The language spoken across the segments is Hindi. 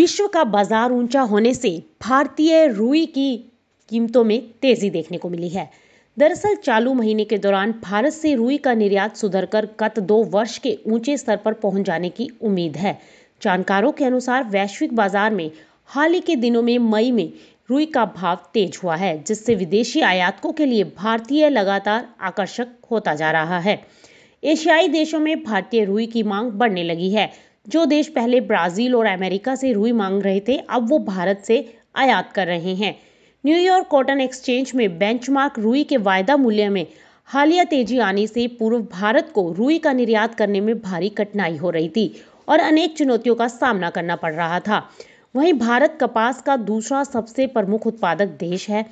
विश्व का बाजार ऊंचा होने से भारतीय रुई की कीमतों में तेजी देखने को मिली है दरअसल चालू महीने के दौरान भारत से रुई का निर्यात सुधरकर गत दो वर्ष के ऊंचे स्तर पर पहुंच जाने की उम्मीद है जानकारों के अनुसार वैश्विक बाजार में हाल ही के दिनों में मई में रुई का भाव तेज हुआ है जिससे विदेशी आयातकों के लिए भारतीय लगातार आकर्षक होता जा रहा है एशियाई देशों में भारतीय रुई की मांग बढ़ने लगी है जो देश पहले ब्राज़ील और अमेरिका से रुई मांग रहे थे अब वो भारत से आयात कर रहे हैं न्यूयॉर्क कॉटन एक्सचेंज में बेंचमार्क रुई के वायदा मूल्य में हालिया तेजी आने से पूर्व भारत को रुई का निर्यात करने में भारी कठिनाई हो रही थी और अनेक चुनौतियों का सामना करना पड़ रहा था वहीं भारत कपास का दूसरा सबसे प्रमुख उत्पादक देश है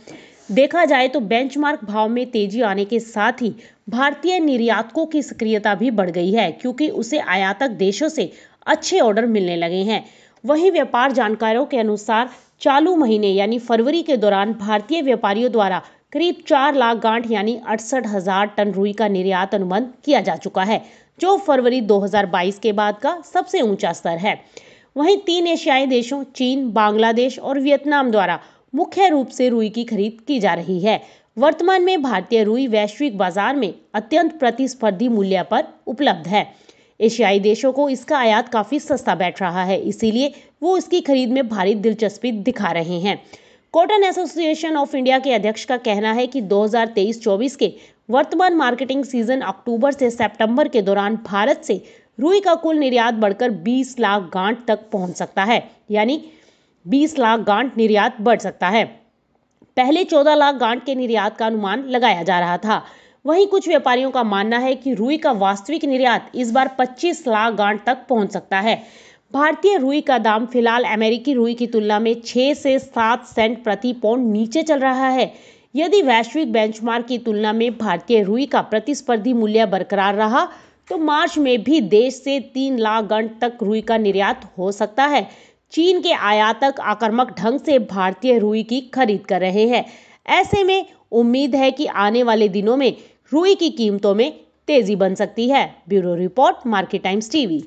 देखा जाए तो बेंचमार्क भाव में तेजी आने के साथ ही भारतीय निर्यातकों की सक्रियता भी बढ़ गई है क्योंकि उसे आयातक देशों से अच्छे ऑर्डर मिलने लगे हैं वहीं व्यापार जानकारों के अनुसार चालू महीने यानी फरवरी के दौरान भारतीय व्यापारियों द्वारा करीब चार लाख गांठ यानी अड़सठ हजार टन रुई का निर्यात अनुबंध किया जा चुका है जो फरवरी 2022 के बाद का सबसे ऊंचा स्तर है वहीं तीन एशियाई देशों चीन बांग्लादेश और वियतनाम द्वारा मुख्य रूप से रुई की खरीद की जा रही है वर्तमान में भारतीय रुई वैश्विक बाजार में अत्यंत प्रतिस्पर्धी मूल्य पर उपलब्ध है एशियाई देशों को इसका आयात काफ़ी सस्ता बैठ रहा है इसीलिए वो इसकी खरीद में भारी दिलचस्पी दिखा रहे हैं कॉटन एसोसिएशन ऑफ इंडिया के अध्यक्ष का कहना है कि 2023-24 के वर्तमान मार्केटिंग सीजन अक्टूबर से सितंबर के दौरान भारत से रुई का कुल निर्यात बढ़कर 20 लाख गांठ तक पहुंच सकता है यानी 20 लाख गांठ निर्यात बढ़ सकता है पहले 14 लाख गांठ के निर्यात का अनुमान लगाया जा रहा था वहीं कुछ व्यापारियों का मानना है कि रुई का वास्तविक निर्यात इस बार 25 लाख गांठ तक पहुंच सकता है भारतीय रुई का दाम फिलहाल अमेरिकी रुई की तुलना में 6 से 7 सेंट प्रति पौंड नीचे चल रहा है यदि वैश्विक बेंचमार्क की तुलना में भारतीय रुई का प्रतिस्पर्धी मूल्य बरकरार रहा तो मार्च में भी देश से तीन लाख गण तक रुई का निर्यात हो सकता है चीन के आयातक आक्रामक ढंग से भारतीय रुई की खरीद कर रहे हैं ऐसे में उम्मीद है कि आने वाले दिनों में रुई की कीमतों में तेजी बन सकती है bureau report market times TV